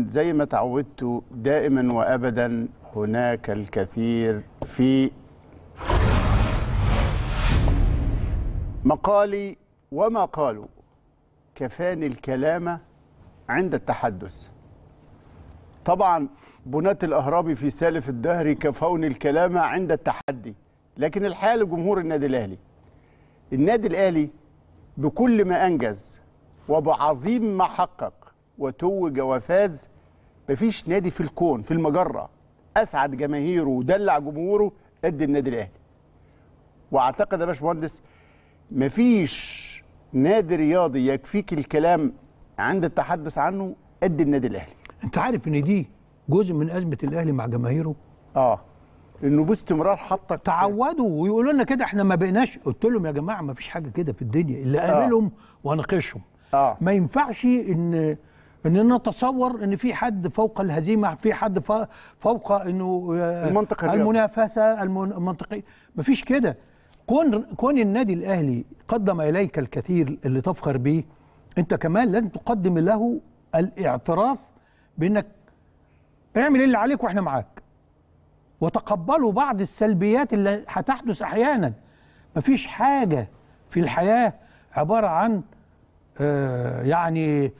زي ما تعودتوا دائما وابدا هناك الكثير في مقالي وما قالوا كفاني الكلام عند التحدث طبعا بناة الأهرابي في سالف الدهر كفوني الكلام عند التحدي لكن الحال لجمهور النادي الأهلي النادي الأهلي بكل ما أنجز وبعظيم ما حقق وتوج وفاز مفيش نادي في الكون في المجرة أسعد جماهيره ودلع جمهوره قد النادي الأهلي وأعتقد يا باشمهندس مفيش نادي رياضي يكفيك الكلام عند التحدث عنه قد النادي الأهلي أنت عارف إن دي جزء من أزمة الأهلي مع جماهيره آه انه باستمرار حطك تعودوا ويقولوا لنا كده احنا ما بقيناش قلت لهم يا جماعه ما فيش حاجه كده في الدنيا اللي قابلهم آه. واناقشهم آه. ما ينفعش ان ان نتصور ان في حد فوق الهزيمه في حد فوق انه آه، المنطقة المنافسه المنطقيه مفيش كده كون كون النادي الاهلي قدم اليك الكثير اللي تفخر به انت كمان لازم تقدم له الاعتراف بانك اعمل اللي عليك واحنا معاك وتقبلوا بعض السلبيات اللي هتحدث احيانا مفيش حاجه في الحياه عباره عن آه يعني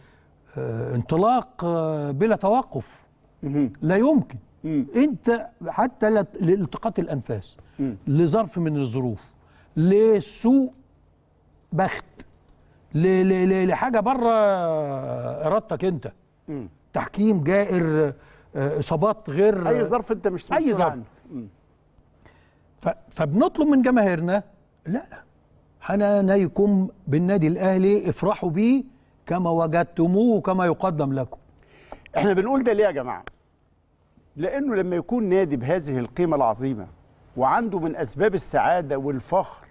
آه، انطلاق آه، بلا توقف لا يمكن انت حتى لالتقاط الانفاس لظرف من الظروف لسوء بخت لحاجه بره ارادتك انت تحكيم جائر آه، اصابات غير اي ظرف انت مش اي ظرف فبنطلب من جماهيرنا لا حنانيكم بالنادي الاهلي افرحوا بيه كما وجدتموه كما يقدم لكم احنا بنقول ده ليه يا جماعه لانه لما يكون نادي بهذه القيمه العظيمه وعنده من اسباب السعاده والفخر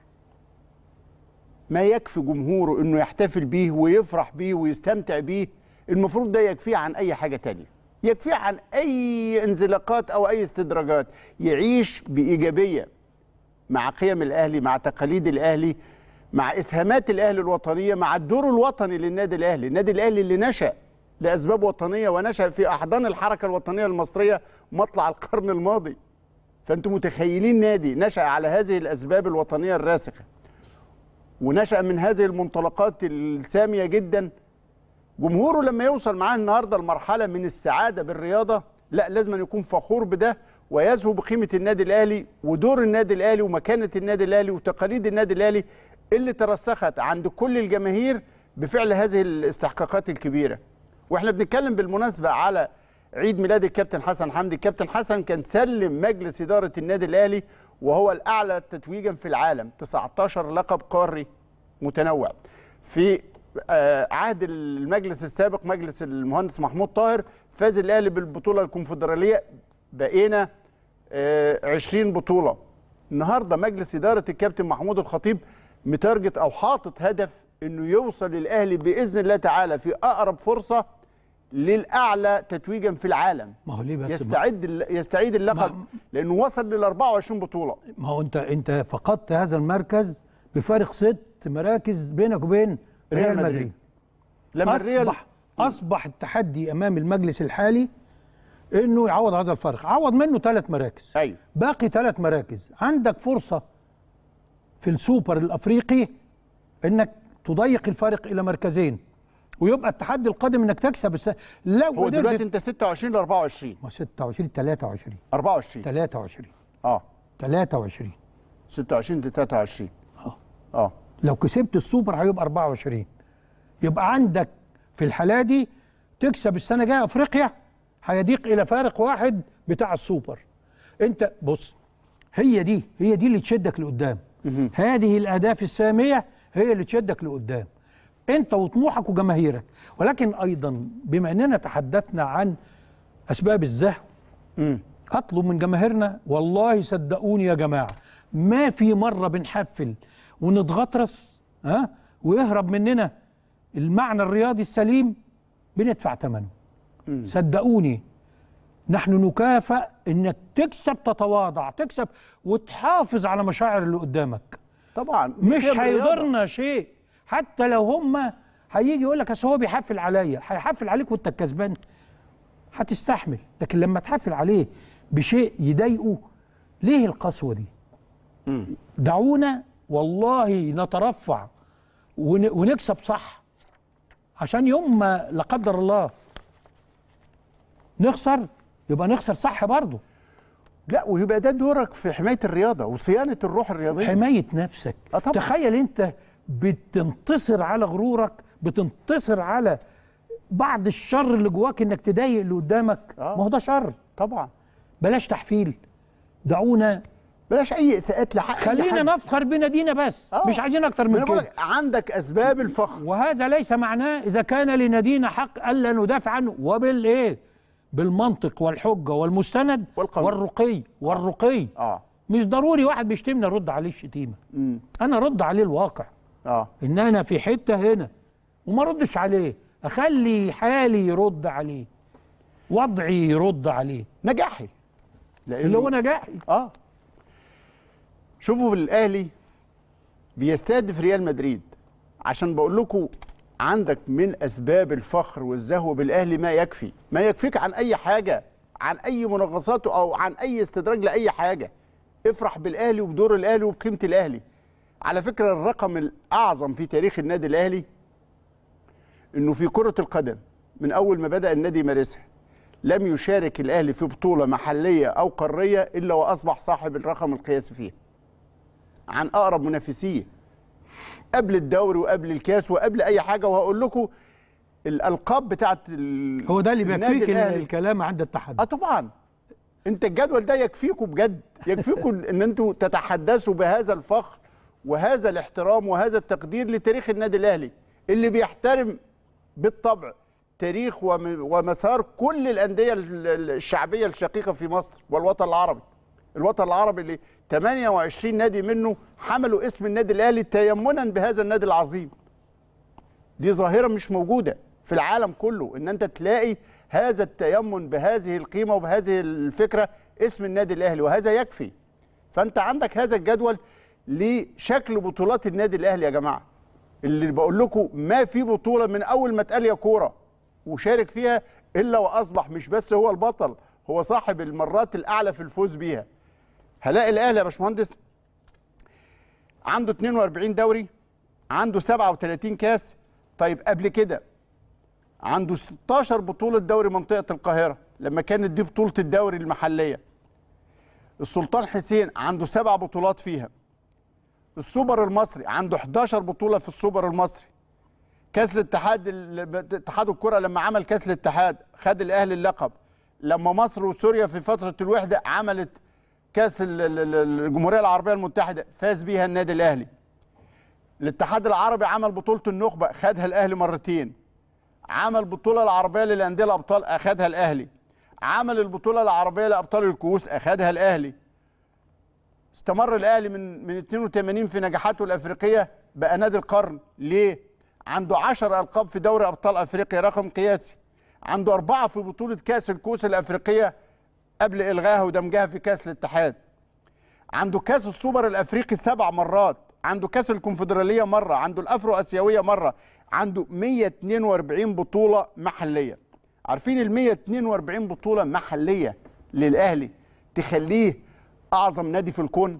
ما يكفي جمهوره انه يحتفل بيه ويفرح بيه ويستمتع بيه المفروض ده يكفيه عن اي حاجه تانية يكفيه عن اي انزلاقات او اي استدراجات يعيش بايجابيه مع قيم الاهلي مع تقاليد الاهلي مع اسهامات الاهلي الوطنيه مع الدور الوطني للنادي الاهلي النادي الاهلي اللي نشا لاسباب وطنيه ونشا في احضان الحركه الوطنيه المصريه مطلع القرن الماضي فانتم متخيلين نادي نشا على هذه الاسباب الوطنيه الراسخه ونشا من هذه المنطلقات الساميه جدا جمهوره لما يوصل معاه النهارده لمرحله من السعاده بالرياضه لا لازم يكون فخور بده ويزهو بقيمه النادي الاهلي ودور النادي الاهلي ومكانه النادي الاهلي وتقاليد النادي الاهلي اللي ترسخت عند كل الجماهير بفعل هذه الاستحقاقات الكبيره واحنا بنتكلم بالمناسبه على عيد ميلاد الكابتن حسن حمدي الكابتن حسن كان سلم مجلس اداره النادي الاهلي وهو الاعلى تتويجا في العالم 19 لقب قاري متنوع في آه، عهد المجلس السابق مجلس المهندس محمود طاهر فاز الاهلي بالبطوله الكونفدراليه بقينا 20 آه، بطوله النهارده مجلس اداره الكابتن محمود الخطيب متارجت او حاطط هدف انه يوصل الاهلي باذن الله تعالى في اقرب فرصه للاعلى تتويجا في العالم ما هو ليه بس يستعد يستعيد اللقب لانه وصل لل 24 بطوله ما هو انت انت فقدت هذا المركز بفارق ست مراكز بينك وبين ريال مدريد لما الريال اصبح اصبح التحدي امام المجلس الحالي انه يعوض هذا الفارق عوض منه ثلاث مراكز ايوه باقي ثلاث مراكز عندك فرصه في السوبر الافريقي انك تضيق الفارق الى مركزين ويبقى التحدي القادم انك تكسب الس... لو هو دلوقتي انت 26 آه. ل 24 ما 26 23 24 23 اه 23 26 ل 23 اه اه لو كسبت السوبر هيبقى 24 يبقى عندك في الحاله دي تكسب السنه الجايه افريقيا هيضيق الى فارق واحد بتاع السوبر انت بص هي دي هي دي اللي تشدك لقدام هذه الاهداف الساميه هي اللي تشدك لقدام انت وطموحك وجماهيرك ولكن ايضا بما اننا تحدثنا عن اسباب الزهو اطلب من جماهيرنا والله صدقوني يا جماعه ما في مره بنحفل ونتغطرس ها ويهرب مننا المعنى الرياضي السليم بندفع ثمنه صدقوني نحن نكافئ انك تكسب تتواضع تكسب وتحافظ على مشاعر اللي قدامك طبعا مش هيضرنا شيء حتى لو هم هيجي يقول لك اصل هو بيحفل عليا هيحفل عليك وانت الكسبان هتستحمل لكن لما تحفل عليه بشيء يضايقه ليه القسوه دي دعونا والله نترفع ونكسب صح عشان يوم ما لا قدر الله نخسر يبقى نخسر صح برضه لا ويبقى ده دورك في حمايه الرياضه وصيانه الروح الرياضيه حمايه نفسك أه طبعًا. تخيل انت بتنتصر على غرورك بتنتصر على بعض الشر اللي جواك انك تضايق اللي قدامك آه. ما هو ده شر طبعا بلاش تحفيل دعونا بلاش اي اساءات لحق خلينا نفخر بنادينا بس آه. مش عايزين اكتر من كده عندك اسباب الفخر وهذا ليس معناه اذا كان لنادينا حق الا ندافع عنه وبالايه بالمنطق والحجه والمستند والقوي. والرقي والرقي آه. مش ضروري واحد بيشتمني ارد عليه الشتيمه مم. انا ارد عليه الواقع آه. ان انا في حته هنا وما ردش عليه اخلي حالي يرد عليه وضعي يرد عليه نجاحي لأنه اللي هو نجاحي اه شوفوا في الاهلي بيستهدف ريال مدريد عشان بقول لكم عندك من اسباب الفخر والزهو بالاهلي ما يكفي ما يكفيك عن اي حاجه عن اي منغصات او عن اي استدراج لاي حاجه افرح بالاهلي وبدور الاهلي وبقيمه الاهلي على فكره الرقم الاعظم في تاريخ النادي الاهلي انه في كره القدم من اول ما بدا النادي يمارسها لم يشارك الاهلي في بطوله محليه او قاريه الا واصبح صاحب الرقم القياسي فيها عن اقرب منافسيه قبل الدوري وقبل الكاس وقبل اي حاجه وهقول لكم الالقاب بتاعت هو ده اللي بيكفيك الكلام عند التحدي اه طبعا انت الجدول ده يكفيكم بجد يكفيكم ان انتوا تتحدثوا بهذا الفخر وهذا الاحترام وهذا التقدير لتاريخ النادي الاهلي اللي بيحترم بالطبع تاريخ ومسار كل الانديه الشعبيه الشقيقه في مصر والوطن العربي الوطن العربي اللي 28 نادي منه حملوا اسم النادي الاهلي تيمنا بهذا النادي العظيم دي ظاهره مش موجوده في العالم كله ان انت تلاقي هذا التيمن بهذه القيمه وبهذه الفكره اسم النادي الاهلي وهذا يكفي فانت عندك هذا الجدول لشكل بطولات النادي الاهلي يا جماعه اللي بقول لكم ما في بطوله من اول ما اتقال يا كوره وشارك فيها الا واصبح مش بس هو البطل هو صاحب المرات الاعلى في الفوز بيها هلاقي الاهلي يا باشمهندس عنده 42 دوري عنده 37 كاس طيب قبل كده عنده 16 بطولة دوري منطقة القاهرة لما كانت دي بطولة الدوري المحلية السلطان حسين عنده سبع بطولات فيها السوبر المصري عنده 11 بطولة في السوبر المصري كاس الاتحاد اتحاد الكرة لما عمل كاس الاتحاد خد الأهلي اللقب لما مصر وسوريا في فترة الوحدة عملت كاس الجمهوريه العربيه المتحده فاز بيها النادي الاهلي الاتحاد العربي عمل بطوله النخبه خدها الاهلي مرتين عمل بطوله العربيه للانديه الابطال اخدها الاهلي عمل البطوله العربيه لابطال الكؤوس اخدها الاهلي استمر الاهلي من من 82 في نجاحاته الافريقيه بقى نادي القرن ليه عنده 10 القاب في دوري ابطال افريقيا رقم قياسي عنده أربعة في بطولة كأس الكؤوس الأفريقية قبل إلغائها ودمجها في كأس الاتحاد عنده كأس السوبر الأفريقي سبع مرات عنده كأس الكونفدرالية مرة عنده الأفرو أسيوية مرة عنده 142 بطولة محلية عارفين ال 142 بطولة محلية للأهلي تخليه أعظم نادي في الكون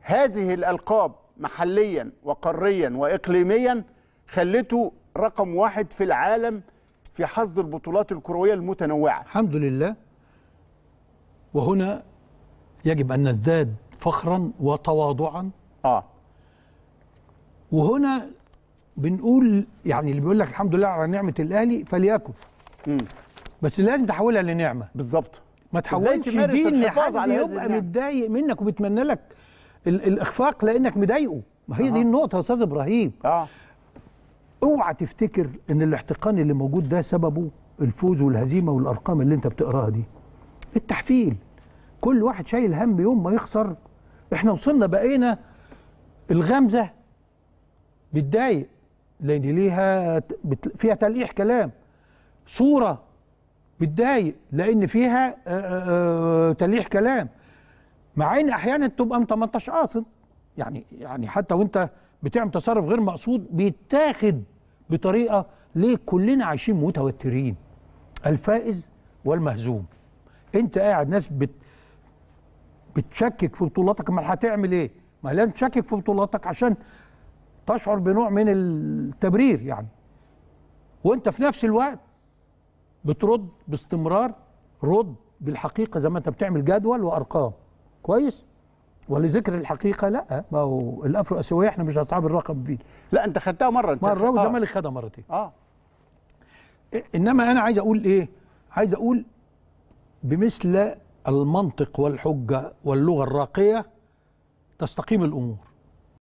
هذه الألقاب محليا وقاريا وإقليميا خلته رقم واحد في العالم في حصد البطولات الكروية المتنوعة الحمد لله وهنا يجب أن نزداد فخرا وتواضعا آه وهنا بنقول يعني اللي بيقول لك الحمد لله على نعمة الأهلي فليكن بس لازم تحولها لنعمة بالظبط ما تحولش دي ان حد يبقى متضايق منك وبيتمنى لك الاخفاق لانك مضايقه ما هي آه. دي النقطه يا استاذ ابراهيم اه اوعى تفتكر ان الاحتقان اللي موجود ده سببه الفوز والهزيمه والارقام اللي انت بتقراها دي التحفيل كل واحد شايل هم يوم ما يخسر احنا وصلنا بقينا الغمزه بتضايق لان ليها فيها تلقيح كلام صوره بتضايق لان فيها تلقيح كلام مع ان احيانا تبقى انت ما انتش قاصد يعني يعني حتى وانت بتعمل تصرف غير مقصود بيتاخد بطريقه ليه كلنا عايشين متوترين الفائز والمهزوم انت قاعد ناس بت بتشكك في بطولاتك امال هتعمل ايه؟ ما لازم تشكك في بطولاتك عشان تشعر بنوع من التبرير يعني وانت في نفس الوقت بترد باستمرار رد بالحقيقه زي ما انت بتعمل جدول وارقام كويس ولذكر الحقيقه لا ما هو الافرو اسيويه احنا مش اصحاب الرقم دي لا انت خدتها مره انت مره آه. والزمالك خدها مرتين اه انما انا عايز اقول ايه عايز اقول بمثل المنطق والحجة واللغة الراقية تستقيم الأمور